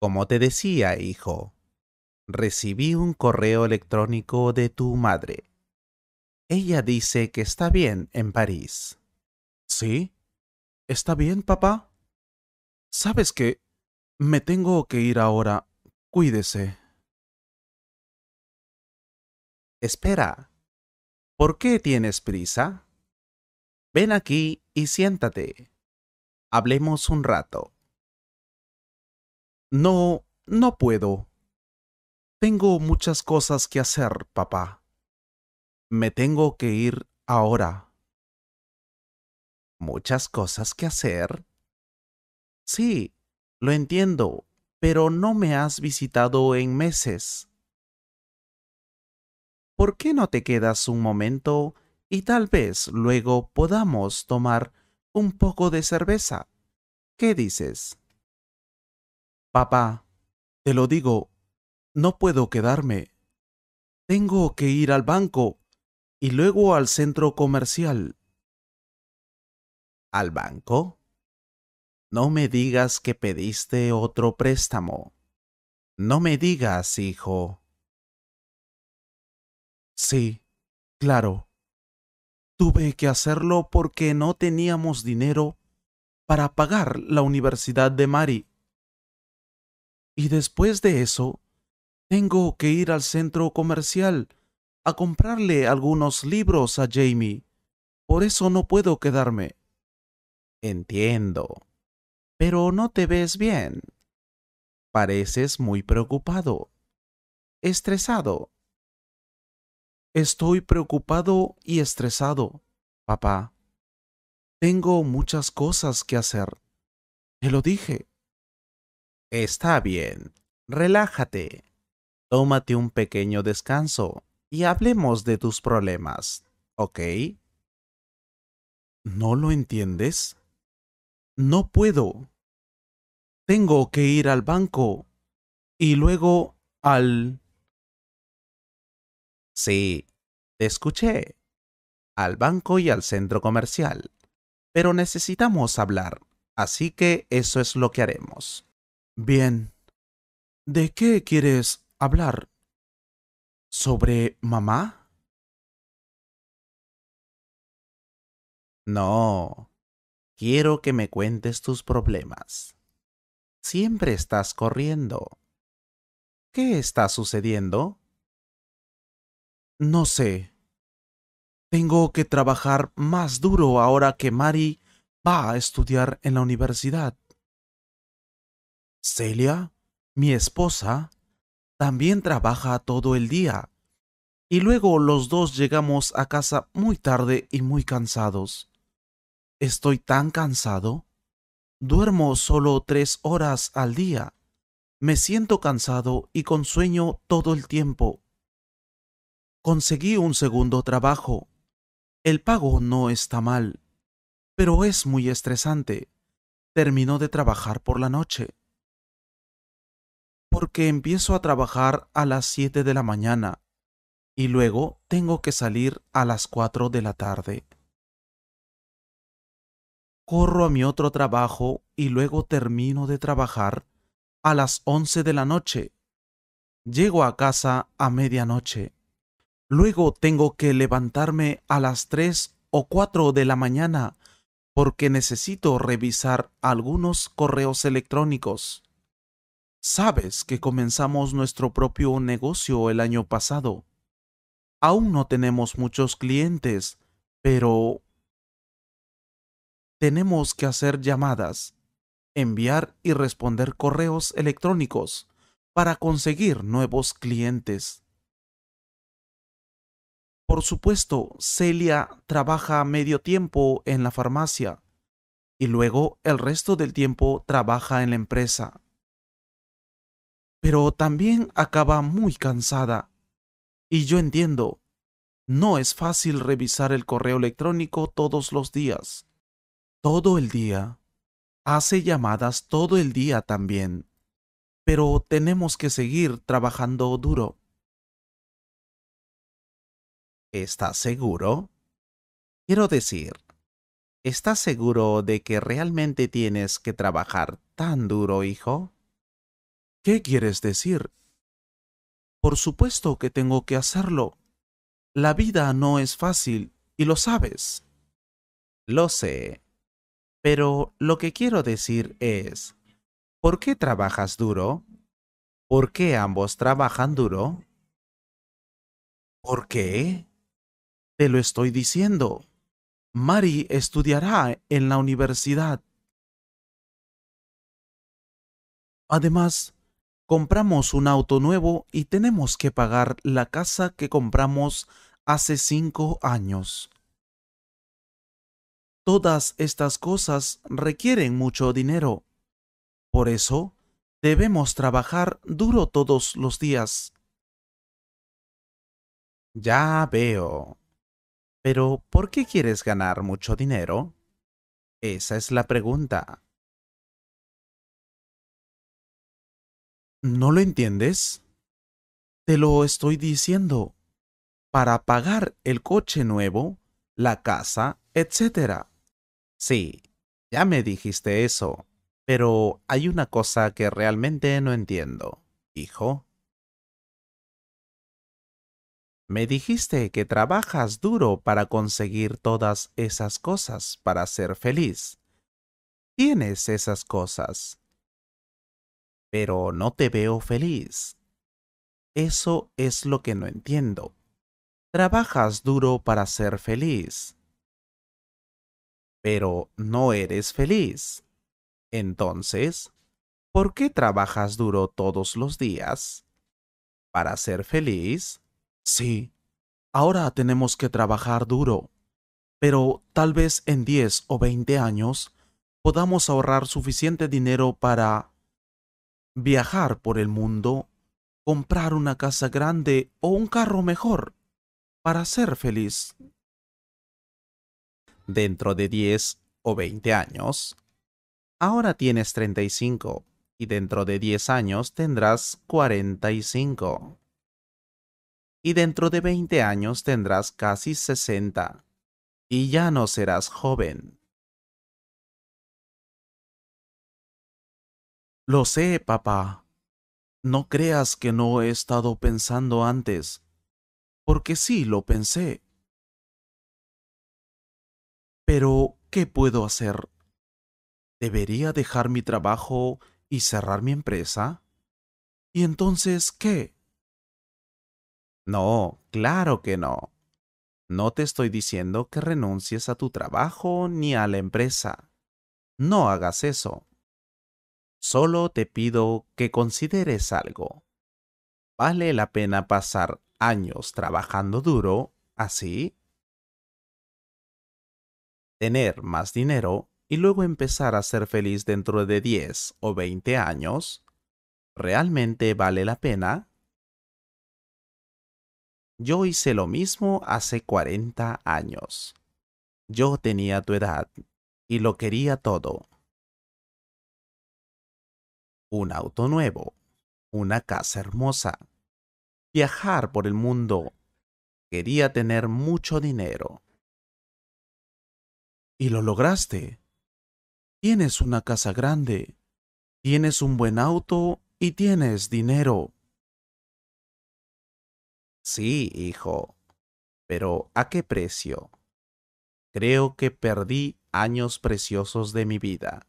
Como te decía, hijo, recibí un correo electrónico de tu madre. Ella dice que está bien en París. ¿Sí? ¿Está bien, papá? ¿Sabes qué? Me tengo que ir ahora. Cuídese. Espera. ¿Por qué tienes prisa? Ven aquí y siéntate. Hablemos un rato. No, no puedo. Tengo muchas cosas que hacer, papá. Me tengo que ir ahora. ¿Muchas cosas que hacer? Sí, lo entiendo, pero no me has visitado en meses. ¿Por qué no te quedas un momento y tal vez luego podamos tomar un poco de cerveza? ¿Qué dices? Papá, te lo digo, no puedo quedarme. Tengo que ir al banco y luego al centro comercial. ¿Al banco? No me digas que pediste otro préstamo. No me digas, hijo. Sí, claro. Tuve que hacerlo porque no teníamos dinero para pagar la universidad de Mari. Y después de eso, tengo que ir al centro comercial a comprarle algunos libros a Jamie. Por eso no puedo quedarme. Entiendo. Pero no te ves bien. Pareces muy preocupado. Estresado. Estoy preocupado y estresado, papá. Tengo muchas cosas que hacer. Te lo dije. Está bien, relájate, tómate un pequeño descanso y hablemos de tus problemas, ¿ok? ¿No lo entiendes? No puedo. Tengo que ir al banco y luego al... Sí, te escuché. Al banco y al centro comercial. Pero necesitamos hablar, así que eso es lo que haremos. Bien. ¿De qué quieres hablar? ¿Sobre mamá? No. Quiero que me cuentes tus problemas. Siempre estás corriendo. ¿Qué está sucediendo? No sé. Tengo que trabajar más duro ahora que Mari va a estudiar en la universidad. Celia, mi esposa, también trabaja todo el día. Y luego los dos llegamos a casa muy tarde y muy cansados. Estoy tan cansado. Duermo solo tres horas al día. Me siento cansado y con sueño todo el tiempo. Conseguí un segundo trabajo. El pago no está mal, pero es muy estresante. Termino de trabajar por la noche porque empiezo a trabajar a las 7 de la mañana y luego tengo que salir a las 4 de la tarde. Corro a mi otro trabajo y luego termino de trabajar a las 11 de la noche. Llego a casa a medianoche. Luego tengo que levantarme a las 3 o 4 de la mañana porque necesito revisar algunos correos electrónicos. Sabes que comenzamos nuestro propio negocio el año pasado. Aún no tenemos muchos clientes, pero... Tenemos que hacer llamadas, enviar y responder correos electrónicos para conseguir nuevos clientes. Por supuesto, Celia trabaja medio tiempo en la farmacia y luego el resto del tiempo trabaja en la empresa pero también acaba muy cansada. Y yo entiendo, no es fácil revisar el correo electrónico todos los días, todo el día. Hace llamadas todo el día también, pero tenemos que seguir trabajando duro. ¿Estás seguro? Quiero decir, ¿estás seguro de que realmente tienes que trabajar tan duro, hijo? ¿Qué quieres decir? Por supuesto que tengo que hacerlo. La vida no es fácil, y lo sabes. Lo sé. Pero lo que quiero decir es, ¿por qué trabajas duro? ¿Por qué ambos trabajan duro? ¿Por qué? Te lo estoy diciendo. Mari estudiará en la universidad. Además, compramos un auto nuevo y tenemos que pagar la casa que compramos hace cinco años. Todas estas cosas requieren mucho dinero. Por eso, debemos trabajar duro todos los días. Ya veo. Pero, ¿por qué quieres ganar mucho dinero? Esa es la pregunta. ¿No lo entiendes? Te lo estoy diciendo. Para pagar el coche nuevo, la casa, etc. Sí, ya me dijiste eso, pero hay una cosa que realmente no entiendo, hijo. Me dijiste que trabajas duro para conseguir todas esas cosas para ser feliz. Tienes esas cosas pero no te veo feliz. Eso es lo que no entiendo. Trabajas duro para ser feliz, pero no eres feliz. Entonces, ¿por qué trabajas duro todos los días? ¿Para ser feliz? Sí, ahora tenemos que trabajar duro, pero tal vez en 10 o 20 años podamos ahorrar suficiente dinero para viajar por el mundo, comprar una casa grande o un carro mejor para ser feliz. Dentro de 10 o 20 años, ahora tienes 35 y dentro de 10 años tendrás 45. Y dentro de 20 años tendrás casi 60 y ya no serás joven. Lo sé, papá. No creas que no he estado pensando antes, porque sí lo pensé. Pero, ¿qué puedo hacer? ¿Debería dejar mi trabajo y cerrar mi empresa? ¿Y entonces qué? No, claro que no. No te estoy diciendo que renuncies a tu trabajo ni a la empresa. No hagas eso. Solo te pido que consideres algo. ¿Vale la pena pasar años trabajando duro así? Tener más dinero y luego empezar a ser feliz dentro de 10 o 20 años? ¿Realmente vale la pena? Yo hice lo mismo hace 40 años. Yo tenía tu edad y lo quería todo un auto nuevo, una casa hermosa, viajar por el mundo. Quería tener mucho dinero. Y lo lograste. Tienes una casa grande, tienes un buen auto y tienes dinero. Sí, hijo, pero ¿a qué precio? Creo que perdí años preciosos de mi vida.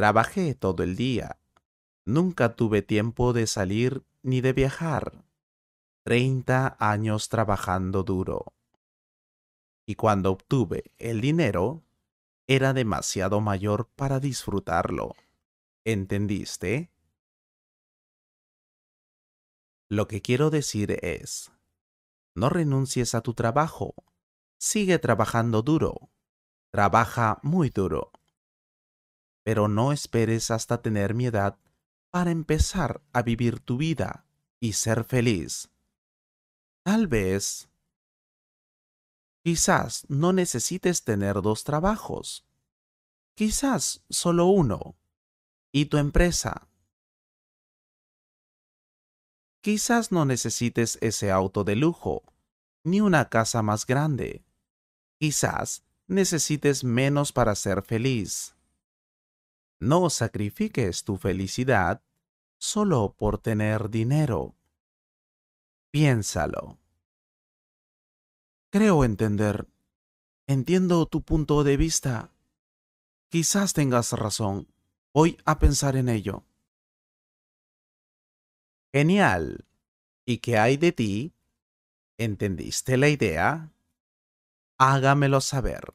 Trabajé todo el día. Nunca tuve tiempo de salir ni de viajar. Treinta años trabajando duro. Y cuando obtuve el dinero, era demasiado mayor para disfrutarlo. ¿Entendiste? Lo que quiero decir es, no renuncies a tu trabajo. Sigue trabajando duro. Trabaja muy duro pero no esperes hasta tener mi edad para empezar a vivir tu vida y ser feliz. Tal vez... Quizás no necesites tener dos trabajos. Quizás solo uno. Y tu empresa. Quizás no necesites ese auto de lujo, ni una casa más grande. Quizás necesites menos para ser feliz. No sacrifiques tu felicidad solo por tener dinero. Piénsalo. Creo entender. Entiendo tu punto de vista. Quizás tengas razón. Voy a pensar en ello. Genial. ¿Y qué hay de ti? ¿Entendiste la idea? Hágamelo saber.